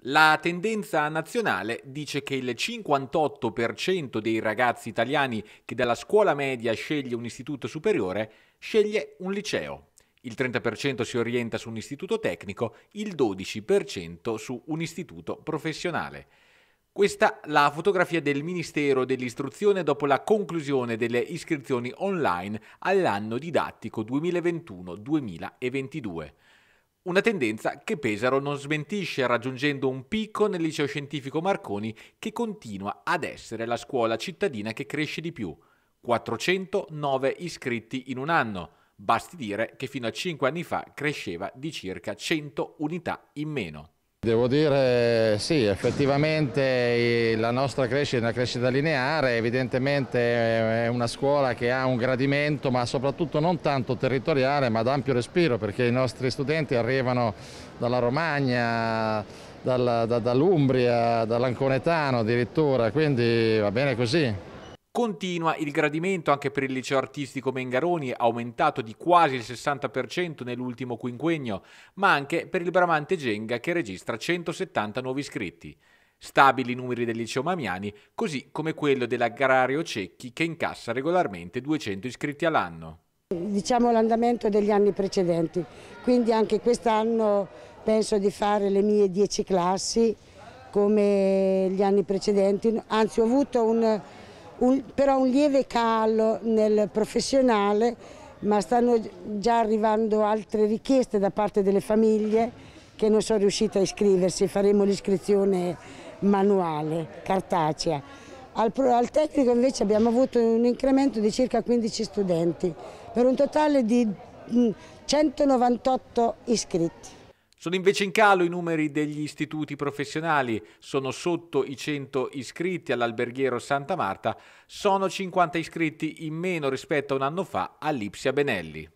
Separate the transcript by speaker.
Speaker 1: La tendenza nazionale dice che il 58% dei ragazzi italiani che dalla scuola media sceglie un istituto superiore sceglie un liceo. Il 30% si orienta su un istituto tecnico, il 12% su un istituto professionale. Questa la fotografia del Ministero dell'Istruzione dopo la conclusione delle iscrizioni online all'anno didattico 2021-2022. Una tendenza che Pesaro non smentisce raggiungendo un picco nel liceo scientifico Marconi che continua ad essere la scuola cittadina che cresce di più. 409 iscritti in un anno. Basti dire che fino a 5 anni fa cresceva di circa 100 unità in meno.
Speaker 2: Devo dire sì, effettivamente la nostra crescita è una crescita lineare, evidentemente è una scuola che ha un gradimento ma soprattutto non tanto territoriale ma ad ampio respiro perché i nostri studenti arrivano dalla Romagna, dall'Umbria, dall'Anconetano addirittura, quindi va bene così.
Speaker 1: Continua il gradimento anche per il liceo artistico Mengaroni, aumentato di quasi il 60% nell'ultimo quinquennio, ma anche per il Bramante Genga che registra 170 nuovi iscritti. Stabili i numeri del liceo Mamiani, così come quello dell'agrario Cecchi che incassa regolarmente 200 iscritti all'anno.
Speaker 3: Diciamo l'andamento degli anni precedenti, quindi anche quest'anno penso di fare le mie 10 classi come gli anni precedenti, anzi ho avuto un un, però un lieve calo nel professionale, ma stanno già arrivando altre richieste da parte delle famiglie che non sono riuscite a iscriversi, faremo l'iscrizione manuale, cartacea. Al, al, tecnico invece abbiamo avuto un incremento di circa 15 studenti, per un totale di 198 mm, iscritti.
Speaker 1: Sono invece in calo i numeri degli istituti professionali, sono sotto i 100 iscritti all'alberghiero Santa Marta, sono 50 iscritti in meno rispetto a un anno fa all'Ipsia Benelli.